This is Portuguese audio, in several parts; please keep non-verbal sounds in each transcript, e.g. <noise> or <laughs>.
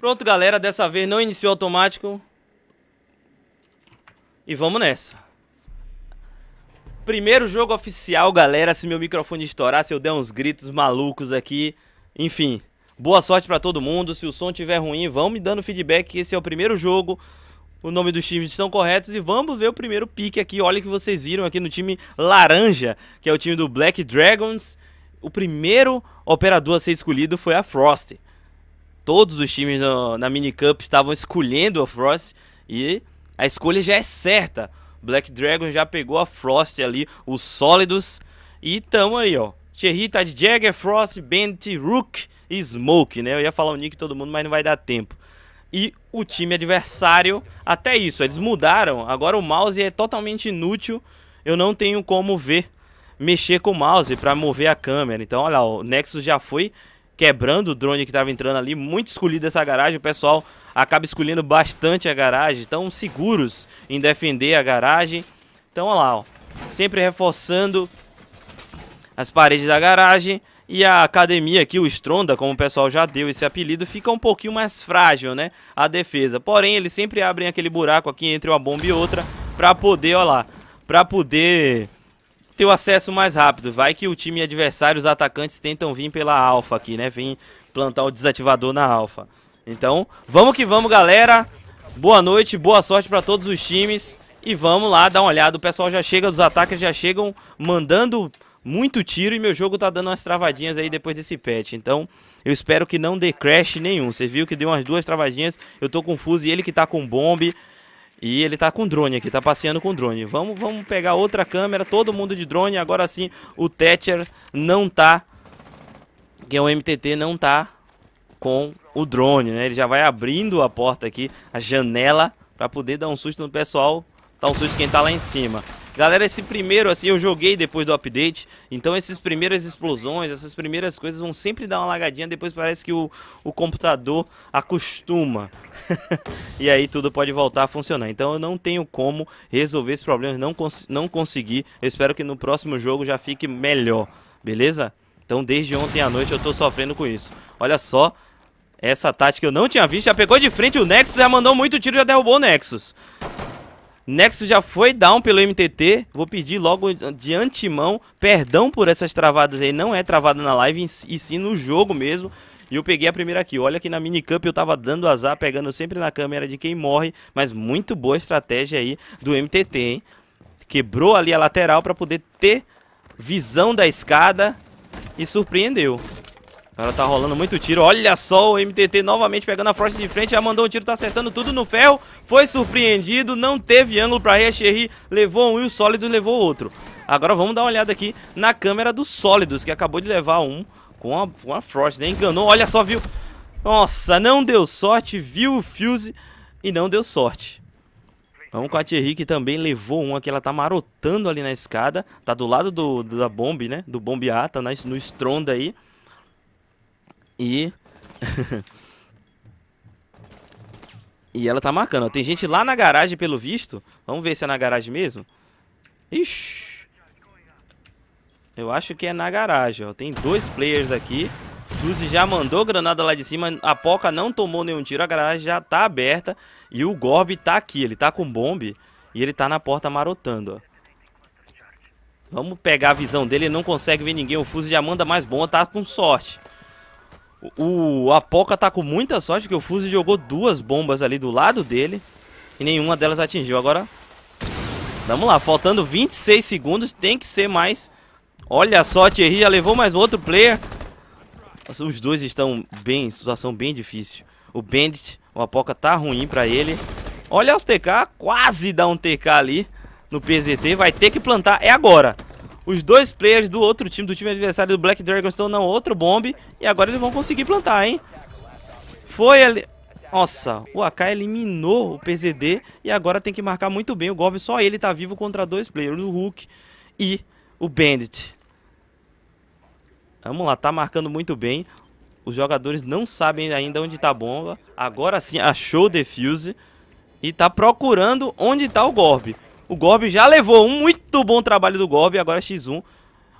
Pronto, galera. Dessa vez não iniciou automático. E vamos nessa. Primeiro jogo oficial, galera. Se meu microfone estourar, se eu der uns gritos malucos aqui. Enfim, boa sorte para todo mundo. Se o som tiver ruim, vão me dando feedback. Esse é o primeiro jogo. O nome dos times estão corretos e vamos ver o primeiro pique aqui. Olha o que vocês viram aqui no time laranja, que é o time do Black Dragons. O primeiro operador a ser escolhido foi a Frost todos os times no, na Minicup estavam escolhendo a Frost e a escolha já é certa. Black Dragon já pegou a Frost ali, os sólidos. E tamo aí, ó. Thierry tá de Jagger, Frost, Bent, Rook e Smoke, né? Eu ia falar o nick todo mundo, mas não vai dar tempo. E o time adversário, até isso, eles mudaram. Agora o mouse é totalmente inútil. Eu não tenho como ver, mexer com o mouse para mover a câmera. Então, olha lá, o Nexus já foi quebrando o drone que estava entrando ali. Muito escolhida essa garagem, o pessoal acaba escolhendo bastante a garagem. Estão seguros em defender a garagem. Então, olha lá, ó. sempre reforçando as paredes da garagem. E a academia aqui, o Stronda, como o pessoal já deu esse apelido, fica um pouquinho mais frágil, né? A defesa. Porém, eles sempre abrem aquele buraco aqui entre uma bomba e outra para poder, olha lá, para poder ter o acesso mais rápido. Vai que o time adversário, os atacantes tentam vir pela alfa aqui, né? Vem plantar o desativador na alfa. Então, vamos que vamos, galera. Boa noite, boa sorte para todos os times. E vamos lá dar uma olhada. O pessoal já chega, os ataques já chegam mandando muito tiro e meu jogo tá dando umas travadinhas aí depois desse patch. Então, eu espero que não dê crash nenhum. Você viu que deu umas duas travadinhas. Eu tô confuso e ele que tá com bombe. E ele tá com drone aqui, tá passeando com drone. Vamos, vamos pegar outra câmera, todo mundo de drone. Agora sim, o Thatcher não tá, que é o MTT, não tá com o drone, né? Ele já vai abrindo a porta aqui, a janela, pra poder dar um susto no pessoal. Dar um susto quem tá lá em cima. Galera, esse primeiro, assim, eu joguei depois do update. Então, essas primeiras explosões, essas primeiras coisas vão sempre dar uma lagadinha. Depois parece que o, o computador acostuma. <laughs> e aí tudo pode voltar a funcionar. Então, eu não tenho como resolver esse problema. Não, cons não consegui. Eu espero que no próximo jogo já fique melhor. Beleza? Então, desde ontem à noite eu tô sofrendo com isso. Olha só. Essa tática eu não tinha visto, já pegou de frente o Nexus, já mandou muito tiro, já derrubou o Nexus. Nexus já foi down pelo MTT. Vou pedir logo de antemão perdão por essas travadas aí. Não é travada na live, e sim no jogo mesmo. E eu peguei a primeira aqui. Olha que na minicamp eu tava dando azar, pegando sempre na câmera de quem morre. Mas muito boa estratégia aí do MTT, hein? Quebrou ali a lateral para poder ter visão da escada e surpreendeu. Agora tá rolando muito tiro. Olha só o MTT novamente pegando a Frost de frente. Já mandou um tiro, tá acertando tudo no ferro. Foi surpreendido, não teve ângulo pra Recherry. Levou um o sólido levou outro. Agora vamos dar uma olhada aqui na câmera do Sólidos, que acabou de levar um com a, com a Frost, né? Enganou, olha só, viu? Nossa, não deu sorte, viu o Fuse e não deu sorte. Vamos com a Thierry, que também levou um aqui. Ela tá marotando ali na escada. Tá do lado do, da bomba, né? Do bombeata, tá no estronda aí. E... <laughs> e ela tá marcando. Tem gente lá na garagem, pelo visto. Vamos ver se é na garagem mesmo. Ixi. Eu acho que é na garagem, ó. Tem dois players aqui. Fuse já mandou granada lá de cima. A Poca não tomou nenhum tiro. A garagem já tá aberta. E o Gorb tá aqui. Ele tá com bombe. E ele tá na porta marotando, ó. Vamos pegar a visão dele. Ele não consegue ver ninguém. O Fuse já manda mais bomba. Tá com sorte. O Apoca tá com muita sorte que o Fuse jogou duas bombas ali do lado dele e nenhuma delas atingiu. Agora, vamos lá, faltando 26 segundos, tem que ser mais. Olha só, Thierry já levou mais outro player. Os dois estão bem, situação bem difícil. O Bandit, o Apoca tá ruim pra ele. Olha os TK, quase dá um TK ali no PZT, vai ter que plantar, é agora. Os dois players do outro time, do time adversário do Black Dragon, estão na outra bombe E agora eles vão conseguir plantar, hein? Foi ali... Nossa, o AK eliminou o PZD e agora tem que marcar muito bem o Gov. Só ele tá vivo contra dois players, o Hulk e o Bandit. Vamos lá, tá marcando muito bem. Os jogadores não sabem ainda onde tá a bomba. Agora sim, achou o defuse. E tá procurando onde tá o Gorb. O Gorb já levou um muito muito bom trabalho do Gorb, agora X1.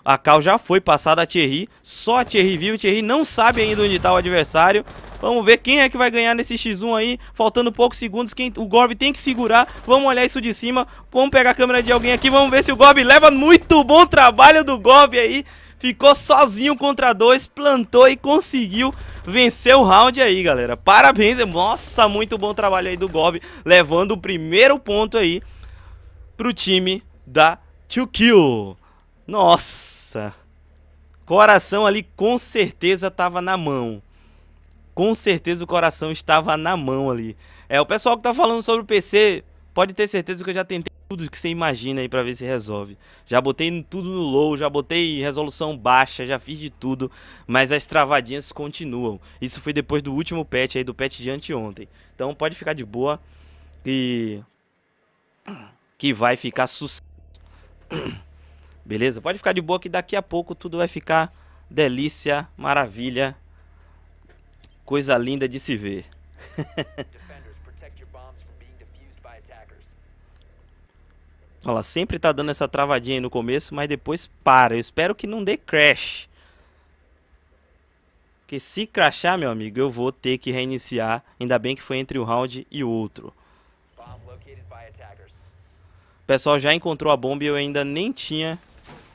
A Cal já foi passada a Thierry, só a Thierry vive, Thierry não sabe ainda onde está o adversário. Vamos ver quem é que vai ganhar nesse X1 aí, faltando poucos segundos, quem, o Gorb tem que segurar, vamos olhar isso de cima, vamos pegar a câmera de alguém aqui, vamos ver se o Gorb leva, muito bom trabalho do Gorb aí, ficou sozinho contra dois, plantou e conseguiu vencer o round aí, galera. Parabéns, é, nossa, muito bom trabalho aí do Gob, levando o primeiro ponto aí pro time da To Kill. Nossa! Coração ali com certeza tava na mão. Com certeza o coração estava na mão ali. É, o pessoal que tá falando sobre o PC, pode ter certeza que eu já tentei tudo que você imagina aí para ver se resolve. Já botei tudo no low, já botei resolução baixa, já fiz de tudo, mas as travadinhas continuam. Isso foi depois do último patch aí do patch de anteontem. Então pode ficar de boa e que vai ficar sucesso. <coughs> Beleza? Pode ficar de boa que daqui a pouco tudo vai ficar delícia, maravilha, coisa linda de se ver. <laughs> Olha lá, sempre tá dando essa travadinha aí no começo, mas depois para. Eu espero que não dê crash. Porque se crashar, meu amigo, eu vou ter que reiniciar. Ainda bem que foi entre um round e outro pessoal já encontrou a bomba e eu ainda nem tinha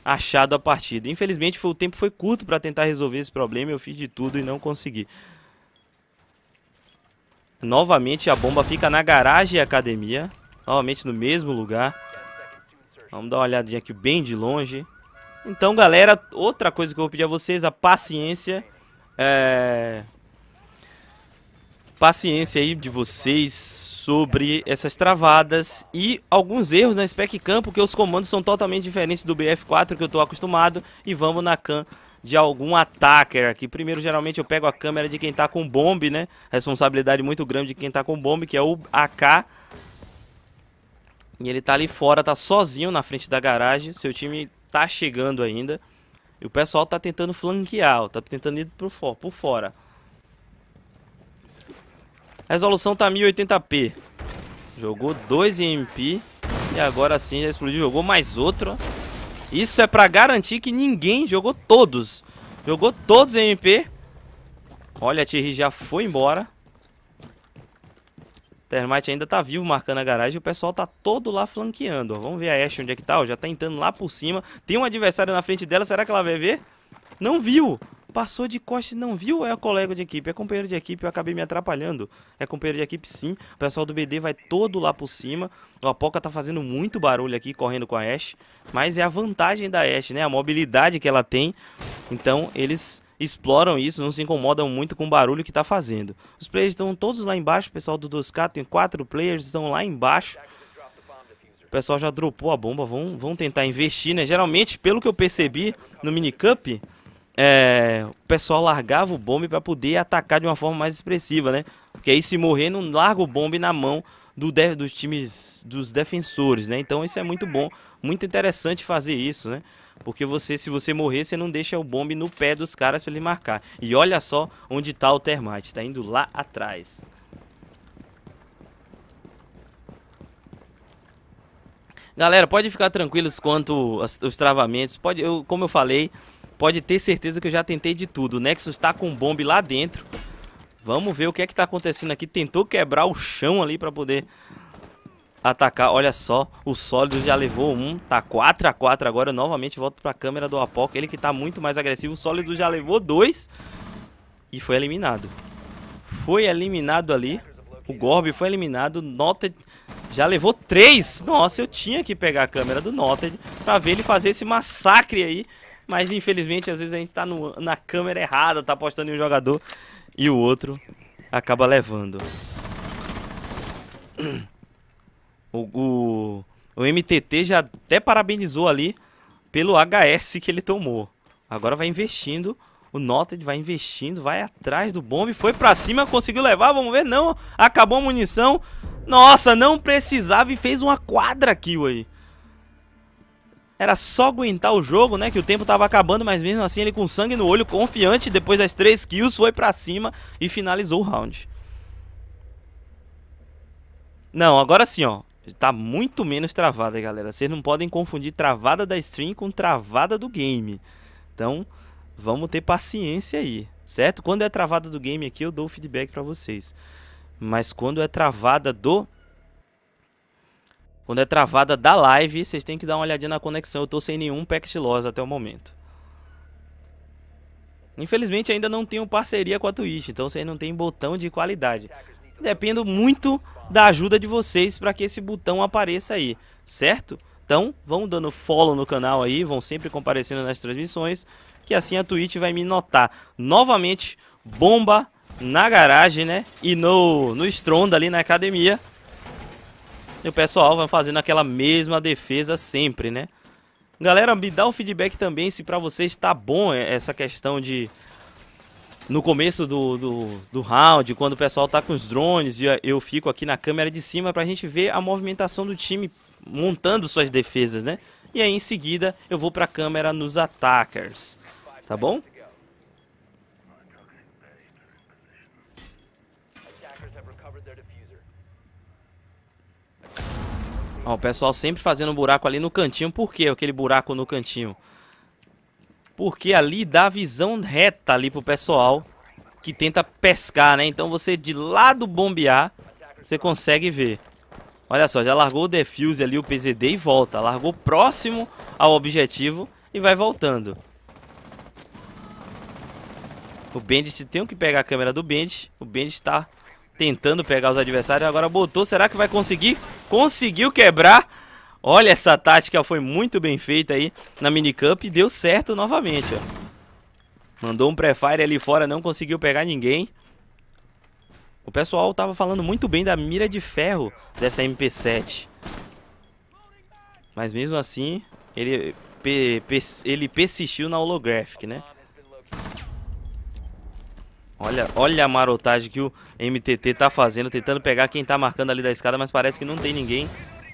achado a partida. Infelizmente foi, o tempo foi curto para tentar resolver esse problema, eu fiz de tudo e não consegui. Novamente a bomba fica na garagem e academia, novamente no mesmo lugar. Vamos dar uma olhadinha aqui bem de longe. Então galera, outra coisa que eu vou pedir a vocês, a paciência. É paciência aí de vocês sobre essas travadas e alguns erros na Spec Cam, porque os comandos são totalmente diferentes do BF4 que eu estou acostumado. E vamos na Cam de algum attacker aqui. Primeiro, geralmente eu pego a câmera de quem tá com bombe, né? Responsabilidade muito grande de quem tá com bombe, que é o AK. E ele tá ali fora, tá sozinho na frente da garagem. Seu time tá chegando ainda. E o pessoal tá tentando flanquear, ó, tá tentando ir pro for, por fora. Resolução tá 1080p. Jogou dois mp E agora sim já explodiu. Jogou mais outro. Isso é pra garantir que ninguém jogou todos. Jogou todos MP. Olha, a Thierry já foi embora. Termite ainda tá vivo marcando a garagem. O pessoal tá todo lá flanqueando. Vamos ver a Ashe onde é que tá. Já tá entrando lá por cima. Tem um adversário na frente dela. Será que ela vai ver? Não viu. Passou de costas, não viu? É colega de equipe, é companheiro de equipe, eu acabei me atrapalhando. É companheiro de equipe sim. O pessoal do BD vai todo lá por cima. O Apoca tá fazendo muito barulho aqui, correndo com a Ashe. Mas é a vantagem da Ashe, né? A mobilidade que ela tem. Então eles exploram isso, não se incomodam muito com o barulho que tá fazendo. Os players estão todos lá embaixo, o pessoal do 2K tem quatro players, estão lá embaixo. O pessoal já dropou a bomba, vão, vão tentar investir, né? Geralmente, pelo que eu percebi no minicup, é, o pessoal largava o bombe para poder atacar de uma forma mais expressiva, né? Porque aí se morrer não larga o bombe na mão do de, dos times dos defensores, né? Então isso é muito bom, muito interessante fazer isso, né? Porque você, se você morrer, você não deixa o bombe no pé dos caras para ele marcar. E olha só onde tá o termite, tá indo lá atrás. Galera, pode ficar tranquilos quanto os travamentos. Pode, eu, como eu falei, Pode ter certeza que eu já tentei de tudo. O Nexus tá com um bombe lá dentro. Vamos ver o que é que tá acontecendo aqui. Tentou quebrar o chão ali pra poder atacar. Olha só, o sólido já levou um. Tá 4 a 4 agora. Eu novamente volto pra câmera do Apok. Ele que tá muito mais agressivo. O sólido já levou dois. E foi eliminado. Foi eliminado ali. O Gorb foi eliminado. Noted já levou três. Nossa, eu tinha que pegar a câmera do Noted pra ver ele fazer esse massacre aí mas infelizmente, às vezes a gente tá no, na câmera errada, tá apostando em um jogador e o outro acaba levando. O, o, o MTT já até parabenizou ali pelo HS que ele tomou. Agora vai investindo. O Noted vai investindo, vai atrás do bombe, foi pra cima, conseguiu levar, vamos ver, não, acabou a munição. Nossa, não precisava e fez uma quadra kill aí. Era só aguentar o jogo, né? Que o tempo tava acabando, mas mesmo assim ele com sangue no olho, confiante, depois das 3 kills, foi pra cima e finalizou o round. Não, agora sim, ó. Tá muito menos travada, galera. Vocês não podem confundir travada da stream com travada do game. Então, vamos ter paciência aí, certo? Quando é travada do game aqui, eu dou o feedback pra vocês. Mas quando é travada do quando é travada da live, vocês têm que dar uma olhadinha na conexão. Eu tô sem nenhum packet loss até o momento. Infelizmente ainda não tenho parceria com a Twitch, então vocês não tem botão de qualidade. Dependo muito da ajuda de vocês para que esse botão apareça aí, certo? Então, vão dando follow no canal aí, vão sempre comparecendo nas transmissões, que assim a Twitch vai me notar. Novamente, bomba na garagem, né? E no, no estrondo ali na academia. E o pessoal vai fazendo aquela mesma defesa sempre, né? Galera, me dá o feedback também se pra vocês tá bom é, essa questão de... No começo do, do, do round, quando o pessoal tá com os drones e eu fico aqui na câmera de cima pra gente ver a movimentação do time montando suas defesas, né? E aí em seguida eu vou pra câmera nos attackers, tá bom? Ó, o pessoal sempre fazendo um buraco ali no cantinho. Por que aquele buraco no cantinho? Porque ali dá visão reta ali pro pessoal que tenta pescar, né? Então você de lado bombear, você consegue ver. Olha só, já largou o defuse ali, o PZD e volta. Largou próximo ao objetivo e vai voltando. O Bandit tem que pegar a câmera do Bandit. O Bandit tá tentando pegar os adversários. Agora botou, será que vai conseguir? Conseguiu quebrar. Olha, essa tática foi muito bem feita aí na minicamp e deu certo novamente, ó. Mandou um pré-fire ali fora, não conseguiu pegar ninguém. O pessoal tava falando muito bem da mira de ferro dessa MP7. Mas mesmo assim, ele, ele persistiu na holographic, né? Olha, olha a marotagem que o MTT tá fazendo, tentando pegar quem tá marcando ali da escada, mas parece que não tem ninguém.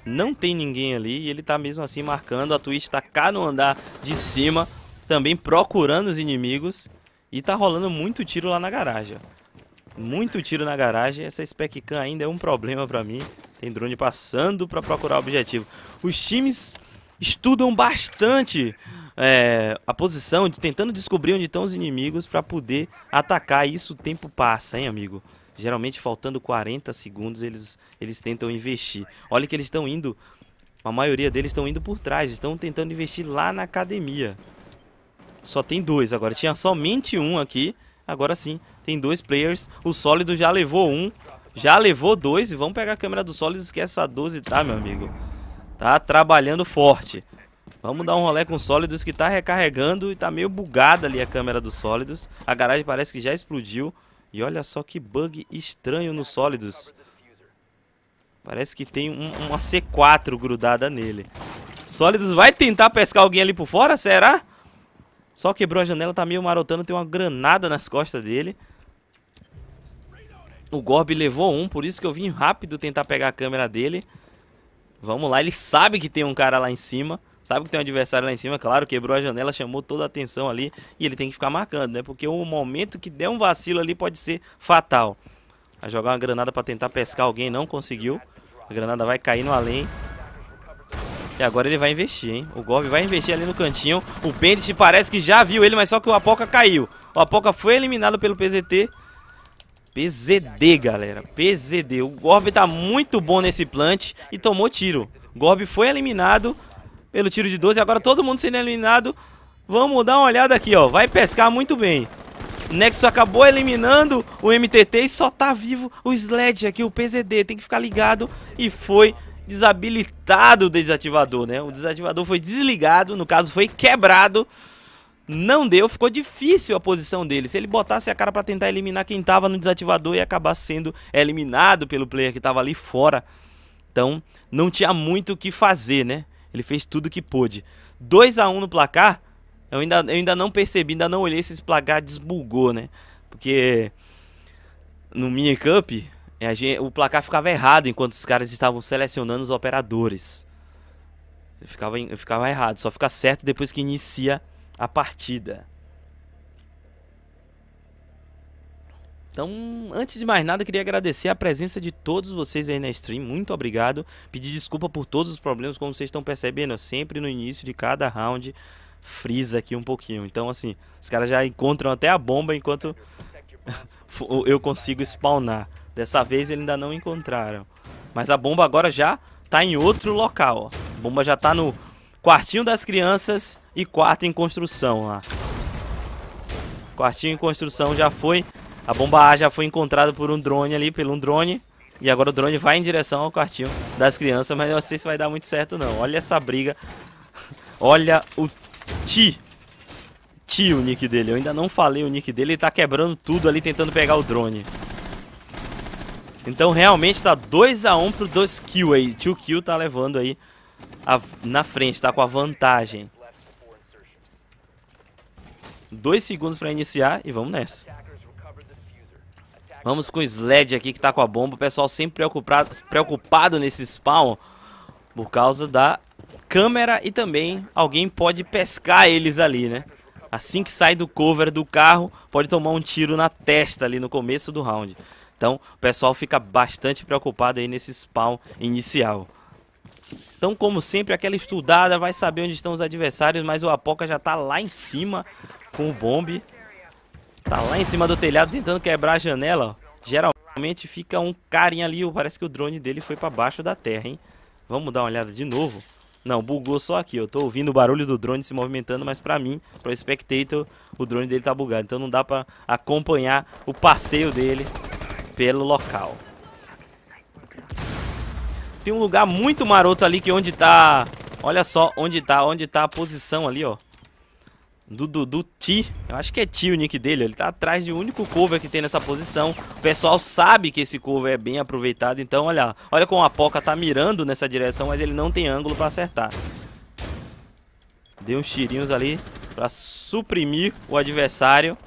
Não tem ninguém ali e ele tá mesmo assim marcando. A Twitch tá cá no andar de cima, também procurando os inimigos. E tá rolando muito tiro lá na garagem. Muito tiro na garagem. Essa Spec Can ainda é um problema pra mim. Tem drone passando pra procurar o objetivo. Os times estudam bastante é, a posição, de, tentando descobrir onde estão os inimigos para poder atacar. isso o tempo passa, hein, amigo? Geralmente faltando 40 segundos eles, eles tentam investir. Olha que eles estão indo, a maioria deles estão indo por trás, estão tentando investir lá na academia. Só tem dois agora, tinha somente um aqui, agora sim, tem dois players. O Sólido já levou um, já levou dois e vamos pegar a câmera do Sólido, esquece essa 12, tá, meu amigo? Tá trabalhando forte. Vamos dar um rolê com o Sólidos que tá recarregando e tá meio bugada ali a câmera do Sólidos. A garagem parece que já explodiu. E olha só que bug estranho no Sólidos. Parece que tem um, uma C4 grudada nele. Sólidos vai tentar pescar alguém ali por fora, será? Só quebrou a janela, tá meio marotando, tem uma granada nas costas dele. O Gorb levou um, por isso que eu vim rápido tentar pegar a câmera dele. Vamos lá, ele sabe que tem um cara lá em cima sabe que tem um adversário lá em cima, claro, quebrou a janela, chamou toda a atenção ali e ele tem que ficar marcando, né? Porque o momento que der um vacilo ali pode ser fatal. Vai jogar uma granada para tentar pescar alguém, não conseguiu. A granada vai cair no além. E agora ele vai investir, hein? O Gov vai investir ali no cantinho. O Pendit parece que já viu ele, mas só que o Apoca caiu. O Apoca foi eliminado pelo PZT. PZD, galera. PZD. O Gorb tá muito bom nesse plant e tomou tiro. Gorb foi eliminado, pelo tiro de 12. Agora todo mundo sendo eliminado. Vamos dar uma olhada aqui, ó. Vai pescar muito bem. Nexus acabou eliminando o MTT e só tá vivo o Sled aqui, o PZD. Tem que ficar ligado. E foi desabilitado o desativador, né? O desativador foi desligado, no caso foi quebrado. Não deu, ficou difícil a posição dele. Se ele botasse a cara para tentar eliminar quem tava no desativador e acabar sendo eliminado pelo player que tava ali fora. Então, não tinha muito o que fazer, né? Ele fez tudo que pôde. 2 a 1 no placar. Eu ainda, eu ainda não percebi, ainda não olhei se esse placar desbugou, né? Porque no minicamp é, gente, o placar ficava errado enquanto os caras estavam selecionando os operadores. ficava, ficava errado, só fica certo depois que inicia a partida. Então, antes de mais nada, queria agradecer a presença de todos vocês aí na stream. Muito obrigado. Pedir desculpa por todos os problemas, como vocês estão percebendo, sempre no início de cada round frisa aqui um pouquinho. Então, assim, os caras já encontram até a bomba enquanto <laughs> eu consigo spawnar. Dessa vez eles ainda não encontraram. Mas a bomba agora já tá em outro local, ó. A bomba já tá no quartinho das crianças e quarto em construção lá. Quartinho em construção já foi a bomba A já foi encontrada por um drone ali, pelo um drone. E agora o drone vai em direção ao quartinho das crianças, mas eu não sei se vai dar muito certo não. Olha essa briga. <laughs> Olha o Ti. Ti o nick dele. Eu ainda não falei o nick dele. Ele tá quebrando tudo ali tentando pegar o drone. Então realmente tá 2x1 um pro 2kill aí. 2kill tá levando aí a, na frente, tá com a vantagem. 2 segundos pra iniciar e vamos nessa. Vamos com o Sled aqui que tá com a bomba. O pessoal sempre preocupado, preocupado nesse spawn por causa da câmera e também alguém pode pescar eles ali, né? Assim que sai do cover do carro, pode tomar um tiro na testa ali no começo do round. Então, o pessoal fica bastante preocupado aí nesse spawn inicial. Então, como sempre, aquela estudada vai saber onde estão os adversários, mas o Apoca já tá lá em cima com o bombe. Tá lá em cima do telhado tentando quebrar a janela, ó. Geralmente fica um carinha ali, parece que o drone dele foi pra baixo da terra, hein? Vamos dar uma olhada de novo. Não, bugou só aqui, eu tô ouvindo o barulho do drone se movimentando, mas pra mim, pro spectator, o drone dele tá bugado. Então não dá pra acompanhar o passeio dele pelo local. Tem um lugar muito maroto ali que é onde tá... Olha só onde tá, onde tá a posição ali, ó do, do, do T. Eu acho que é T o nick dele. Ele tá atrás de um único cover que tem nessa posição. O pessoal sabe que esse cover é bem aproveitado. Então, olha, olha como a Poca tá mirando nessa direção, mas ele não tem ângulo pra acertar. Deu uns tirinhos ali pra suprimir o adversário.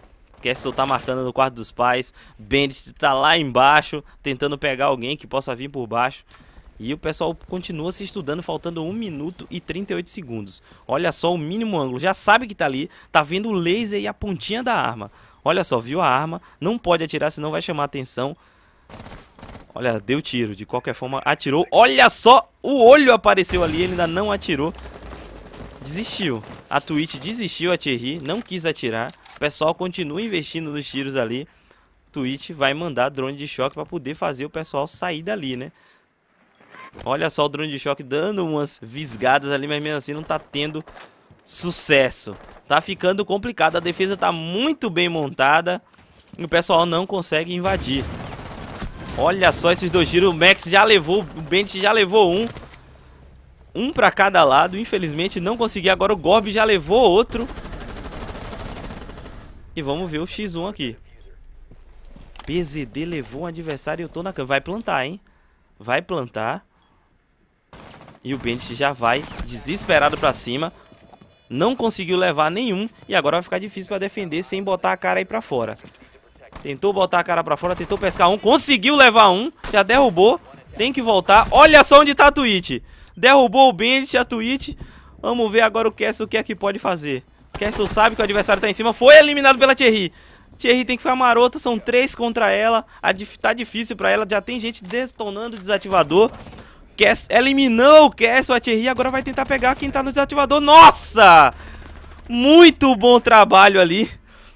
Quer soltar marcando no quarto dos pais. Bandit tá lá embaixo, tentando pegar alguém que possa vir por baixo. E o pessoal continua se estudando, faltando 1 minuto e 38 segundos. Olha só o mínimo ângulo, já sabe que tá ali, tá vendo o laser e a pontinha da arma. Olha só, viu a arma, não pode atirar, senão vai chamar atenção. Olha, deu tiro, de qualquer forma atirou. Olha só, o olho apareceu ali, ele ainda não atirou. Desistiu. A Twitch desistiu, a Thierry, não quis atirar. O pessoal continua investindo nos tiros ali. Twitch vai mandar drone de choque para poder fazer o pessoal sair dali, né? Olha só o drone de choque dando umas visgadas ali, mas mesmo assim não tá tendo sucesso. Tá ficando complicado, a defesa tá muito bem montada e o pessoal não consegue invadir. Olha só esses dois giros, o Max já levou, o Bent já levou um. Um pra cada lado, infelizmente não consegui. Agora o Gorb já levou outro. E vamos ver o X1 aqui. PZD levou um adversário e eu tô na cama. Vai plantar, hein? Vai plantar. E o Bendit já vai desesperado pra cima. Não conseguiu levar nenhum. E agora vai ficar difícil pra defender sem botar a cara aí pra fora. Tentou botar a cara pra fora, tentou pescar um. Conseguiu levar um. Já derrubou. Tem que voltar. Olha só onde tá a Twitch. Derrubou o Bendit, a Twitch. Vamos ver agora o Castle o que é que pode fazer. O Castle sabe que o adversário tá em cima. Foi eliminado pela Thierry. Thierry tem que ficar marota, são três contra ela. A, tá difícil pra ela, já tem gente detonando o desativador. Cass eliminou o Castle, a Thierry agora vai tentar pegar quem tá no desativador. Nossa! Muito bom trabalho ali,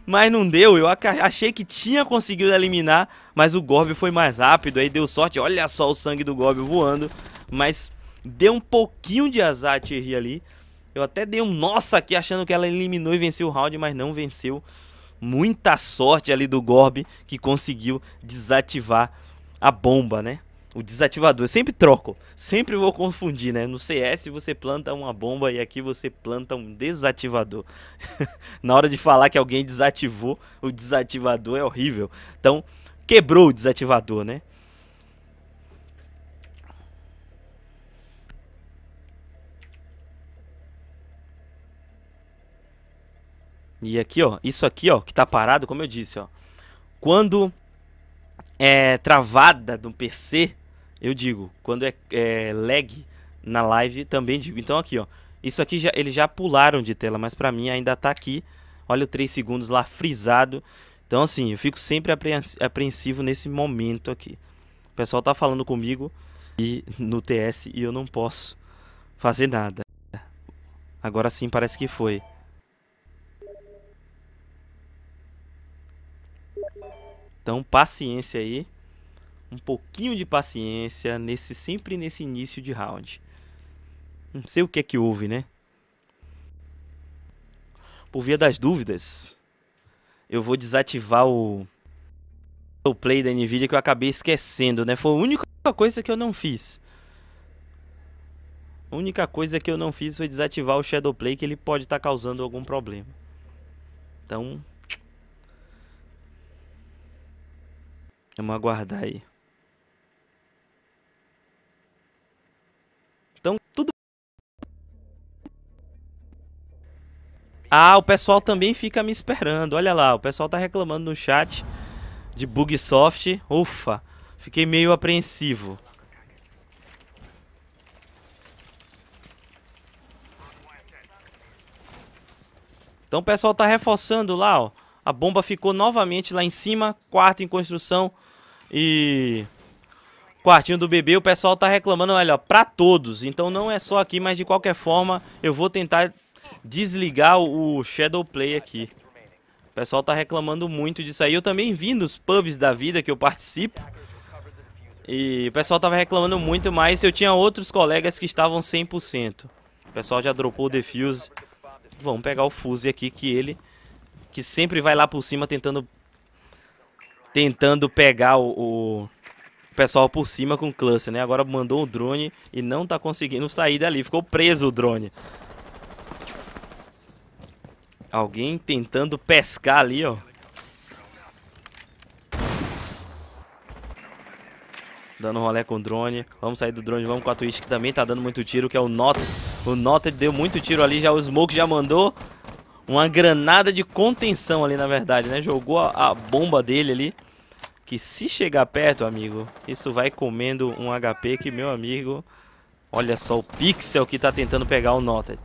mas não deu. Eu achei que tinha conseguido eliminar, mas o Gorb foi mais rápido, aí deu sorte. Olha só o sangue do Gorb voando, mas deu um pouquinho de azar a Thierry ali. Eu até dei um nossa aqui achando que ela eliminou e venceu o round, mas não venceu. Muita sorte ali do Gorb que conseguiu desativar a bomba, né? o desativador. Eu sempre troco, sempre vou confundir, né? No CS você planta uma bomba e aqui você planta um desativador. <laughs> Na hora de falar que alguém desativou, o desativador é horrível. Então, quebrou o desativador, né? E aqui, ó, isso aqui, ó, que tá parado, como eu disse, ó. Quando é travada do PC, eu digo. Quando é, é lag na live, também digo. Então aqui, ó. Isso aqui já, eles já pularam de tela, mas para mim ainda tá aqui. Olha o 3 segundos lá frisado. Então assim, eu fico sempre apreensivo nesse momento aqui. O pessoal tá falando comigo e no TS e eu não posso fazer nada. Agora sim parece que foi. Então paciência aí um pouquinho de paciência nesse sempre nesse início de round. Não sei o que é que houve, né? Por via das dúvidas, eu vou desativar o o play da Nvidia que eu acabei esquecendo, né? Foi a única coisa que eu não fiz. A única coisa que eu não fiz foi desativar o Shadow Play que ele pode estar tá causando algum problema. Então, vamos aguardar aí. Ah, o pessoal também fica me esperando. Olha lá, o pessoal tá reclamando no chat de Bugsoft. Ufa, fiquei meio apreensivo. Então o pessoal tá reforçando lá, ó. A bomba ficou novamente lá em cima, quarto em construção e quartinho do bebê. O pessoal tá reclamando, olha, para todos. Então não é só aqui, mas de qualquer forma eu vou tentar desligar o Shadow Play aqui. O pessoal tá reclamando muito disso aí. Eu também vi nos pubs da vida que eu participo. E o pessoal tava reclamando muito, mas eu tinha outros colegas que estavam 100%. O pessoal já dropou o defuse. Vamos pegar o Fuse aqui, que ele... Que sempre vai lá por cima tentando... Tentando pegar o... o pessoal por cima com cluster, né? Agora mandou o drone e não tá conseguindo sair dali. Ficou preso o drone. Alguém tentando pescar ali, ó. Dando um rolé com o drone. Vamos sair do drone, vamos com a Twitch, que também tá dando muito tiro, que é o Nota. O Nota deu muito tiro ali, já o Smoke já mandou uma granada de contenção ali, na verdade, né? Jogou a, a bomba dele ali. Que se chegar perto, amigo, isso vai comendo um HP que, meu amigo... Olha só o Pixel que tá tentando pegar o Noted.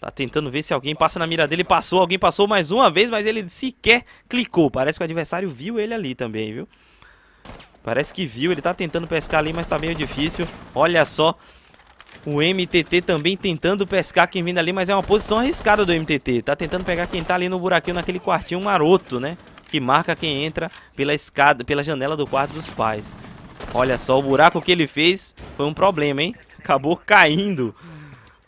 Tá tentando ver se alguém passa na mira dele. Passou, alguém passou mais uma vez, mas ele sequer clicou. Parece que o adversário viu ele ali também, viu? Parece que viu, ele tá tentando pescar ali, mas tá meio difícil. Olha só, o MTT também tentando pescar quem vindo ali, mas é uma posição arriscada do MTT. Tá tentando pegar quem tá ali no buraquinho, naquele quartinho maroto, né? Que marca quem entra pela escada, pela janela do quarto dos pais. Olha só, o buraco que ele fez foi um problema, hein? Acabou caindo.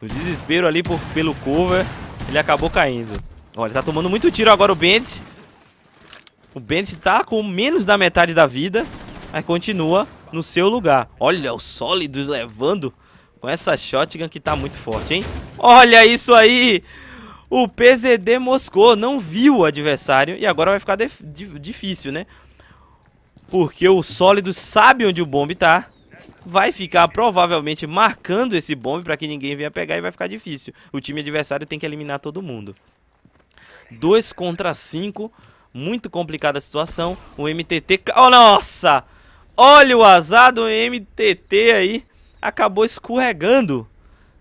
No desespero ali por, pelo cover, ele acabou caindo. Olha, tá tomando muito tiro agora o Bendit. O Bendit tá com menos da metade da vida, mas continua no seu lugar. Olha o Sólidos levando com essa shotgun que tá muito forte, hein? Olha isso aí! O PZD Moscou não viu o adversário e agora vai ficar difícil, né? Porque o Sólido sabe onde o bombe tá vai ficar provavelmente marcando esse bombe para que ninguém venha pegar e vai ficar difícil. O time adversário tem que eliminar todo mundo. 2 contra 5, muito complicada a situação. O MTT... Oh, nossa! Olha o azar do MTT aí. Acabou escorregando.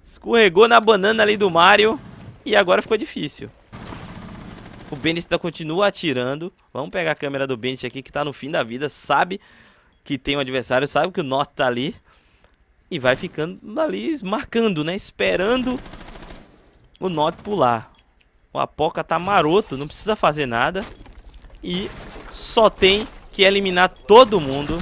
Escorregou na banana ali do Mario. E agora ficou difícil. O Bennett continua atirando. Vamos pegar a câmera do Bennett aqui que tá no fim da vida. Sabe que tem o um adversário sabe que o Norte tá ali. E vai ficando ali, marcando, né? Esperando o Norte pular. O Apoca tá maroto, não precisa fazer nada. E só tem que eliminar todo mundo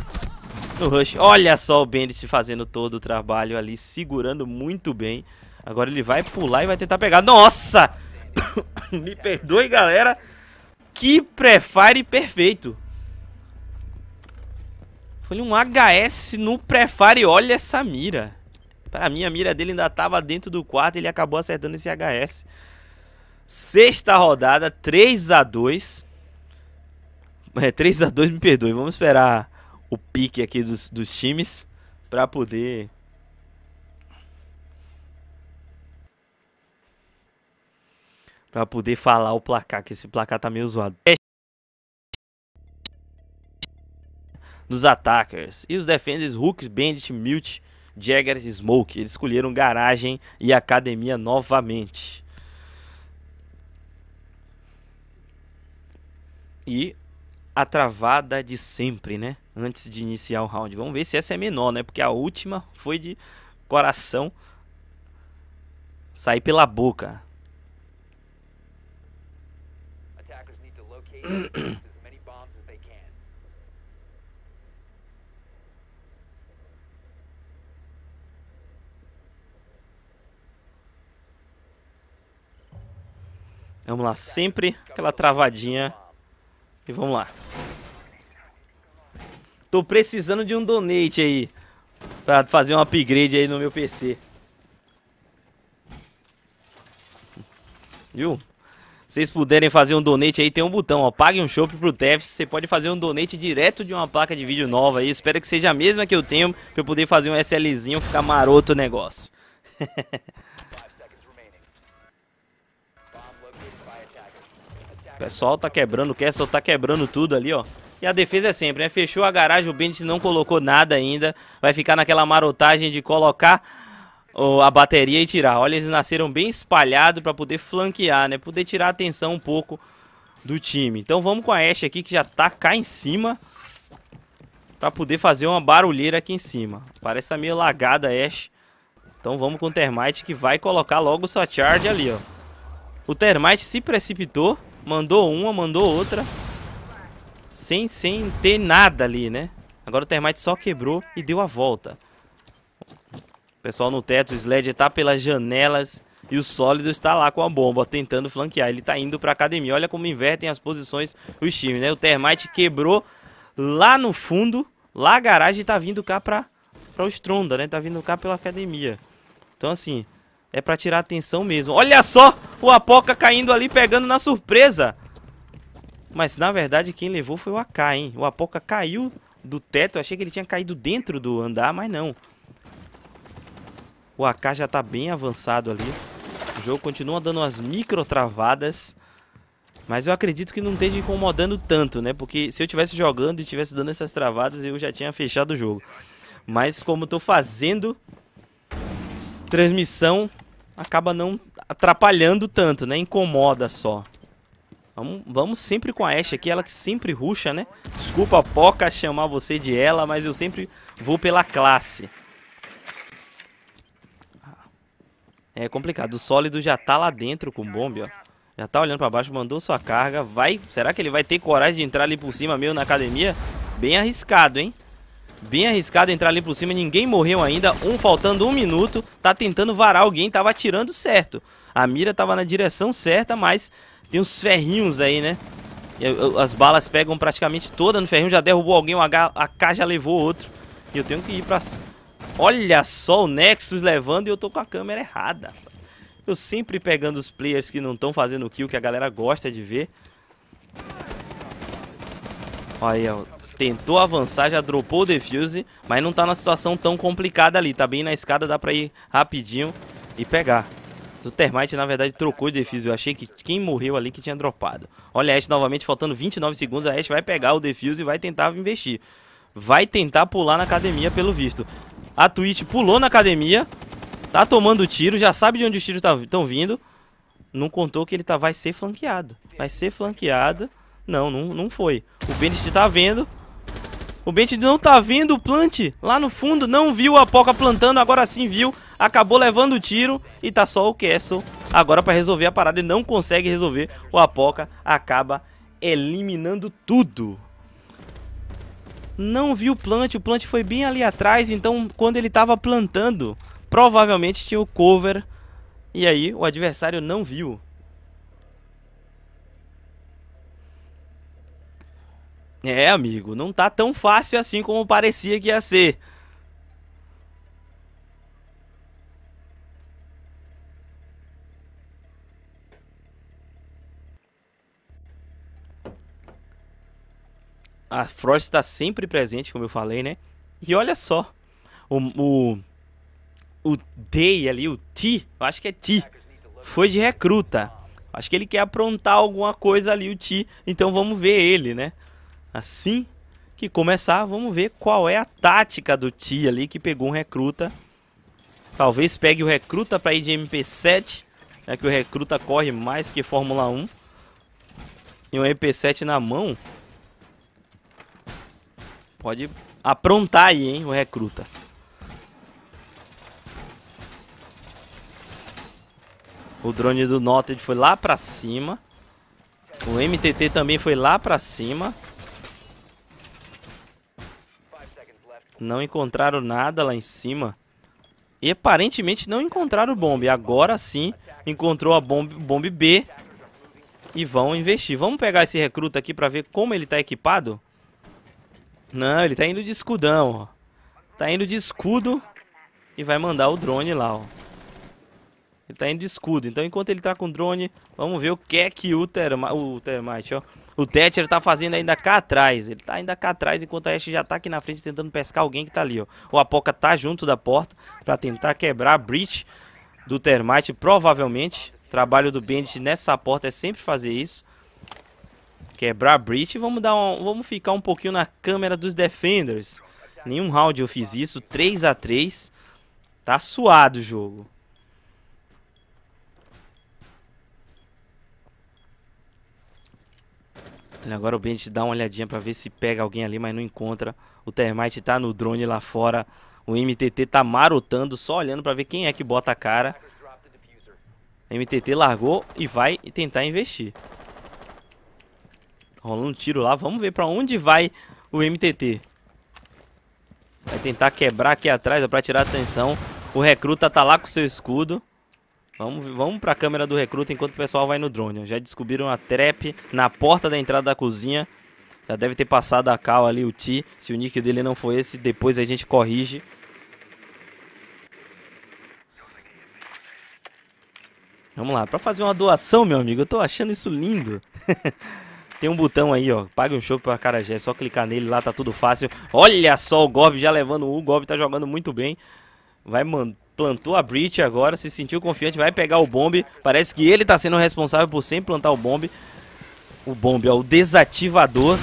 no rush. Olha só o Bandit fazendo todo o trabalho ali, segurando muito bem. Agora ele vai pular e vai tentar pegar. Nossa! <coughs> Me perdoe, galera. Que pré-fire perfeito. Foi um HS no e Olha essa mira. Pra mim, a mira dele ainda tava dentro do quarto. Ele acabou acertando esse HS. Sexta rodada, 3x2. É, 3x2, me perdoe. Vamos esperar o pique aqui dos, dos times pra poder para poder falar o placar, que esse placar tá meio zoado. dos attackers. E os defenders Hook, Bandit, Mute, Jagger e Smoke. Eles escolheram garagem e academia novamente. E a travada de sempre, né? Antes de iniciar o round. Vamos ver se essa é menor, né? Porque a última foi de coração sair pela boca. <clears throat> Vamos lá, sempre aquela travadinha. E vamos lá. Tô precisando de um donate aí. Pra fazer um upgrade aí no meu PC. Viu? Se vocês puderem fazer um donate aí, tem um botão, ó. Pague um shopping pro TEF. Você pode fazer um donate direto de uma placa de vídeo nova aí. Espero que seja a mesma que eu tenho. Pra eu poder fazer um SLzinho, ficar maroto o negócio. <laughs> O pessoal tá quebrando, o Kessel tá quebrando tudo ali, ó. E a defesa é sempre, né? Fechou a garagem, o Bendis não colocou nada ainda. Vai ficar naquela marotagem de colocar a bateria e tirar. Olha, eles nasceram bem espalhados para poder flanquear, né? Poder tirar a atenção um pouco do time. Então vamos com a Ashe aqui que já tá cá em cima. Pra poder fazer uma barulheira aqui em cima. Parece que tá meio lagada a Ashe. Então vamos com o Termite que vai colocar logo sua charge ali, ó. O Termite se precipitou. Mandou uma, mandou outra. Sem, sem ter nada ali, né? Agora o termite só quebrou e deu a volta. pessoal no teto, o Sled tá pelas janelas e o sólido está lá com a bomba, tentando flanquear. Ele está indo para a academia. Olha como invertem as posições os times, né? O Termite quebrou lá no fundo, lá a garagem está vindo cá para para o Stronda, né? Tá vindo cá pela academia. Então assim, é pra tirar atenção mesmo. Olha só o Apoca caindo ali, pegando na surpresa. Mas, na verdade, quem levou foi o AK, hein? O Apoca caiu do teto. Eu achei que ele tinha caído dentro do andar, mas não. O AK já tá bem avançado ali. O jogo continua dando umas micro travadas. Mas eu acredito que não esteja incomodando tanto, né? Porque se eu estivesse jogando e tivesse dando essas travadas, eu já tinha fechado o jogo. Mas como eu tô fazendo transmissão acaba não atrapalhando tanto, né? Incomoda só. Vamos, vamos sempre com a Ash aqui, ela que sempre ruxa, né? Desculpa, Poca, chamar você de ela, mas eu sempre vou pela classe. É complicado, o sólido já tá lá dentro com o bombe, ó. Já tá olhando pra baixo, mandou sua carga, vai... Será que ele vai ter coragem de entrar ali por cima mesmo na academia? Bem arriscado, hein? Bem arriscado entrar ali por cima, ninguém morreu ainda. Um faltando um minuto, tá tentando varar alguém, tava atirando certo. A mira tava na direção certa, mas tem uns ferrinhos aí, né? As balas pegam praticamente toda no ferrinho, já derrubou alguém, o AK já levou outro. E eu tenho que ir pra... Olha só o Nexus levando e eu tô com a câmera errada. Eu sempre pegando os players que não estão fazendo o kill, que a galera gosta de ver. Olha aí, ó tentou avançar, já dropou o defuse, mas não tá na situação tão complicada ali, tá bem na escada, dá pra ir rapidinho e pegar. O Termite, na verdade, trocou de defuse. Eu achei que quem morreu ali que tinha dropado. Olha a Ash novamente, faltando 29 segundos. A Ash vai pegar o defuse e vai tentar investir. Vai tentar pular na academia, pelo visto. A Twitch pulou na academia. Tá tomando tiro, já sabe de onde os tiros estão tá vindo. Não contou que ele tá, vai ser flanqueado. Vai ser flanqueado. Não, não, não foi. O Bennett tá vendo. O Bent não tá vendo o plant lá no fundo, não viu a Poca plantando, agora sim viu. Acabou levando o tiro e tá só o Castle agora pra resolver a parada e não consegue resolver. O Apoca acaba eliminando tudo. Não viu o plant, o plant foi bem ali atrás, então quando ele tava plantando, provavelmente tinha o cover. E aí o adversário não viu. É, amigo, não tá tão fácil assim como parecia que ia ser. A Frost tá sempre presente, como eu falei, né? E olha só, o, o, o Day ali, o T, eu acho que é T, foi de recruta. Acho que ele quer aprontar alguma coisa ali, o T, então vamos ver ele, né? Assim que começar, vamos ver qual é a tática do tio ali que pegou um recruta. Talvez pegue o recruta para ir de MP7, é né, que o recruta corre mais que Fórmula 1. E um MP7 na mão. Pode aprontar aí, hein, o recruta. O drone do Noted foi lá pra cima. O MTT também foi lá pra cima. Não encontraram nada lá em cima. E aparentemente não encontraram bomba. E agora sim encontrou a bomba, bomba B. E vão investir. Vamos pegar esse recruta aqui pra ver como ele tá equipado? Não, ele tá indo de escudão, ó. Tá indo de escudo e vai mandar o drone lá, ó. Ele tá indo de escudo. Então enquanto ele tá com o drone, vamos ver o que é que o, terma, o Termite, ó o Thatcher tá fazendo ainda cá atrás. Ele tá ainda cá atrás, enquanto a Ashe já tá aqui na frente tentando pescar alguém que tá ali, ó. O Apoca tá junto da porta para tentar quebrar a breach do Termite, provavelmente. O trabalho do Bandit nessa porta é sempre fazer isso. Quebrar a breach. Vamos, dar um, vamos ficar um pouquinho na câmera dos Defenders. Nenhum round eu fiz isso. 3 a 3 Tá suado o jogo. agora o Bennett dá uma olhadinha para ver se pega alguém ali, mas não encontra. O Termite tá no drone lá fora. O MTT tá marotando, só olhando para ver quem é que bota a cara. MTT largou e vai tentar investir. Tá rolando um tiro lá. Vamos ver para onde vai o MTT. Vai tentar quebrar aqui atrás para é pra tirar a atenção. O recruta tá lá com seu escudo. Vamos, vamos para a câmera do recruta enquanto o pessoal vai no drone. Já descobriram a trap na porta da entrada da cozinha. Já deve ter passado a cal ali, o T. Se o nick dele não foi esse, depois a gente corrige. Vamos lá, para fazer uma doação, meu amigo, eu tô achando isso lindo. <laughs> Tem um botão aí, ó, pague um show para Acarajé, é só clicar nele lá, tá tudo fácil. Olha só o Gob já levando um, o Gob tá jogando muito bem. Vai manter plantou a Breach agora, se sentiu confiante, vai pegar o bombe. Parece que ele tá sendo responsável por sempre plantar o bombe. O bombe, ó, o desativador.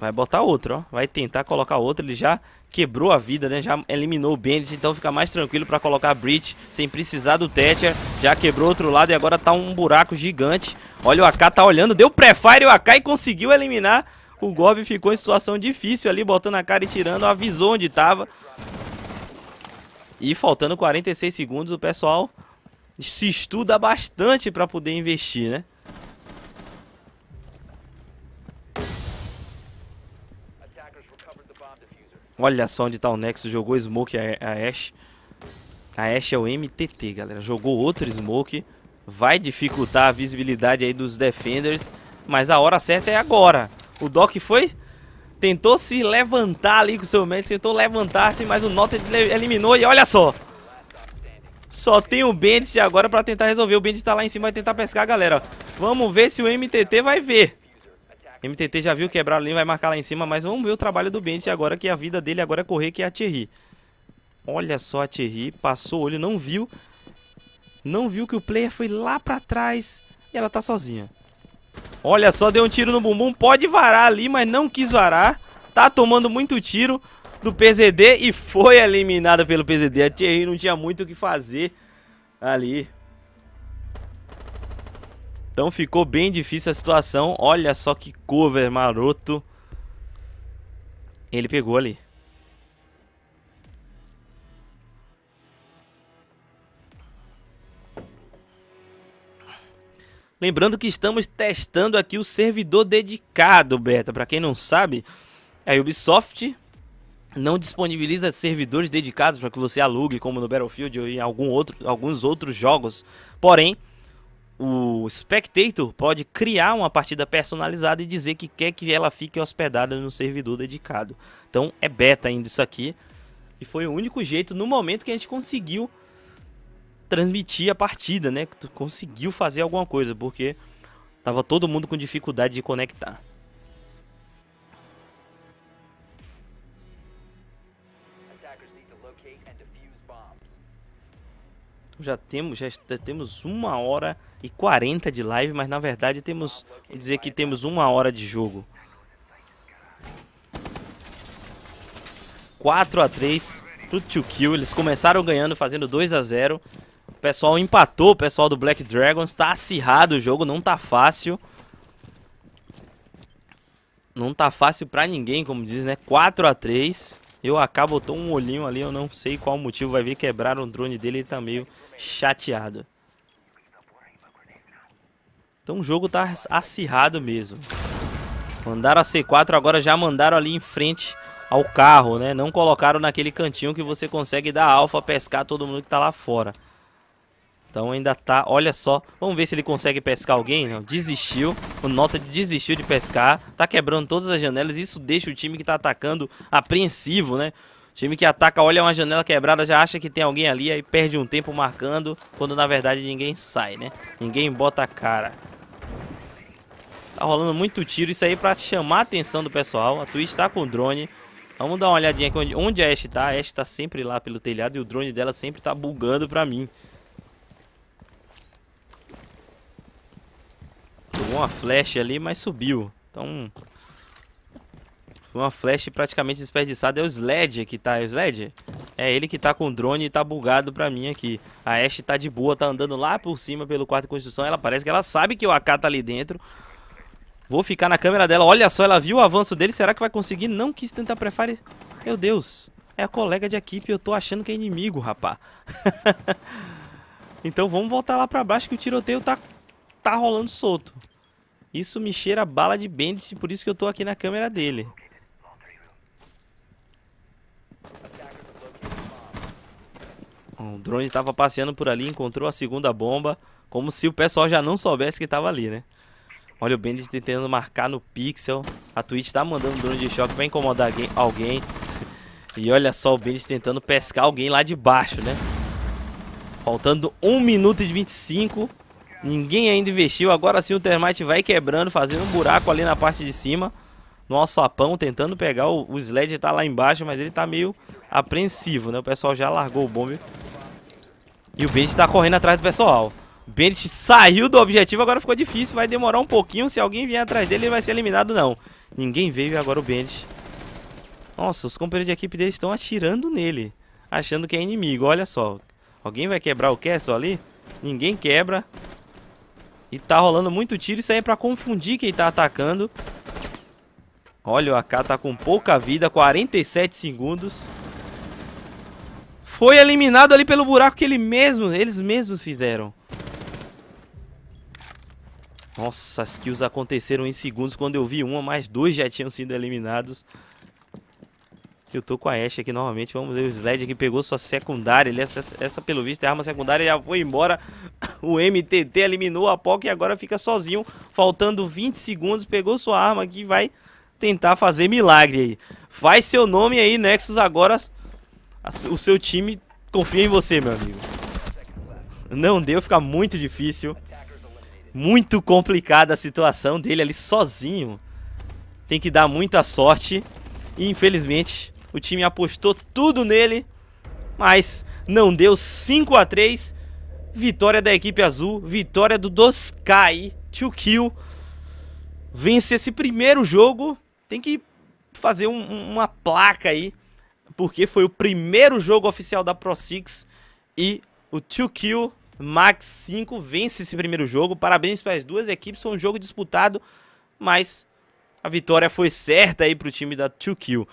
Vai botar outro, ó. Vai tentar colocar outro. Ele já quebrou a vida, né? Já eliminou o Bandit, então fica mais tranquilo pra colocar a Breach sem precisar do Thatcher. Já quebrou outro lado e agora tá um buraco gigante. Olha o AK, tá olhando. Deu pré-fire o AK e conseguiu eliminar. O Gob ficou em situação difícil ali, botando a cara e tirando. Avisou onde tava. E faltando 46 segundos, o pessoal se estuda bastante para poder investir, né? Olha só onde tá o Nexus, jogou Smoke a, Ash. Ashe. A Ashe é o MTT, galera. Jogou outro Smoke. Vai dificultar a visibilidade aí dos Defenders. Mas a hora certa é agora. O Doc foi Tentou se levantar ali com o seu Mendes, tentou levantar-se, mas o Nota eliminou e olha só. Só tem o Bendit agora pra tentar resolver. O Bendit tá lá em cima, vai tentar pescar, galera. Vamos ver se o MTT vai ver. MTT já viu quebrar ali, vai marcar lá em cima, mas vamos ver o trabalho do Bendit agora, que a vida dele agora é correr, que é a Thierry. Olha só a Thierry, passou o olho, não viu. Não viu que o player foi lá pra trás e ela tá sozinha. Olha só, deu um tiro no bumbum. Pode varar ali, mas não quis varar. Tá tomando muito tiro do PZD e foi eliminada pelo PZD. A Thierry não tinha muito o que fazer ali. Então ficou bem difícil a situação. Olha só que cover maroto. Ele pegou ali. Lembrando que estamos testando aqui o servidor dedicado, beta. Para quem não sabe, a Ubisoft não disponibiliza servidores dedicados para que você alugue, como no Battlefield ou em algum outro, alguns outros jogos. Porém, o spectator pode criar uma partida personalizada e dizer que quer que ela fique hospedada no servidor dedicado. Então é beta ainda isso aqui. E foi o único jeito no momento que a gente conseguiu transmitir a partida, né? Tu conseguiu fazer alguma coisa, porque tava todo mundo com dificuldade de conectar. Já temos, já temos uma hora e quarenta de live, mas na verdade temos, dizer que temos uma hora de jogo. 4 a 3 pro 2 Kill. Eles começaram ganhando, fazendo 2 a 0 pessoal empatou, o pessoal do Black Dragons. Tá acirrado o jogo, não tá fácil. Não tá fácil pra ninguém, como diz, né? 4x3. Eu acabo, botou um olhinho ali, eu não sei qual motivo. Vai vir quebrar o drone dele, ele tá meio chateado. Então o jogo tá acirrado mesmo. Mandaram a C4, agora já mandaram ali em frente ao carro, né? Não colocaram naquele cantinho que você consegue dar alfa, pescar todo mundo que tá lá fora. Então ainda tá, olha só. Vamos ver se ele consegue pescar alguém, não. Né? Desistiu. O Nota desistiu de pescar. Tá quebrando todas as janelas. Isso deixa o time que tá atacando apreensivo, né? O time que ataca, olha uma janela quebrada, já acha que tem alguém ali, aí perde um tempo marcando, quando na verdade ninguém sai, né? Ninguém bota a cara. Tá rolando muito tiro, isso aí pra chamar a atenção do pessoal. A Twitch tá com o drone. Vamos dar uma olhadinha aqui onde, onde a Ashe tá. A Ashe tá sempre lá pelo telhado e o drone dela sempre tá bugando pra mim. uma flash ali, mas subiu. Então... Foi uma flash praticamente desperdiçada. É o Sled que tá. É o Sled? É ele que tá com o drone e tá bugado pra mim aqui. A Ashe tá de boa, tá andando lá por cima pelo quarto de construção. Ela parece que ela sabe que o AK tá ali dentro. Vou ficar na câmera dela. Olha só, ela viu o avanço dele. Será que vai conseguir? Não quis tentar prefire... Meu Deus. É a colega de equipe. Eu tô achando que é inimigo, rapá. <laughs> então vamos voltar lá pra baixo que o tiroteio tá, tá rolando solto. Isso me cheira bala de Bendit, por isso que eu tô aqui na câmera dele. O drone tava passeando por ali, encontrou a segunda bomba. Como se o pessoal já não soubesse que tava ali, né? Olha o Bendit tentando marcar no pixel. A Twitch tá mandando drone de choque pra incomodar alguém. <laughs> E olha só o Bendit tentando pescar alguém lá de baixo, né? Faltando 1 minuto e 25. Ninguém ainda investiu. Agora sim o Termite vai quebrando, fazendo um buraco ali na parte de cima. No alçapão, tentando pegar. O, o Sled tá lá embaixo, mas ele tá meio apreensivo, né? O pessoal já largou o bombe. E o Bandit tá correndo atrás do pessoal. O Bandit saiu do objetivo, agora ficou difícil. Vai demorar um pouquinho. Se alguém vier atrás dele, ele vai ser eliminado, não. Ninguém veio agora o Bandit. Nossa, os companheiros de equipe dele estão atirando nele. Achando que é inimigo, olha só. Alguém vai quebrar o Castle ali? Ninguém quebra. E tá rolando muito tiro, isso aí é pra confundir quem tá atacando. Olha, o AK tá com pouca vida, 47 segundos. Foi eliminado ali pelo buraco que ele mesmo, eles mesmos fizeram. Nossa, as kills aconteceram em segundos. Quando eu vi uma, mais dois já tinham sido eliminados. Eu tô com a Ashe aqui novamente. Vamos ver o Sled que pegou sua secundária. Ele, é essa, essa, pelo visto, é arma secundária. Já foi embora. <coughs> O MTT eliminou a POC e agora fica sozinho. Faltando 20 segundos. Pegou sua arma aqui e vai tentar fazer milagre aí. Faz seu nome aí, Nexus. Agora o seu time confia em você, meu amigo. Não deu. Fica muito difícil. Muito complicada a situação dele ali sozinho. Tem que dar muita sorte. E infelizmente o time apostou tudo nele, mas não deu 5 a 3 Vitória da equipe azul, vitória do Doskai, 2 Kill. Vence esse primeiro jogo, tem que fazer um, uma placa aí, porque foi o primeiro jogo oficial da Pro Six e o 2 Kill Max 5 vence esse primeiro jogo. Parabéns para as duas equipes, foi um jogo disputado, mas a vitória foi certa aí para o time da 2Kill.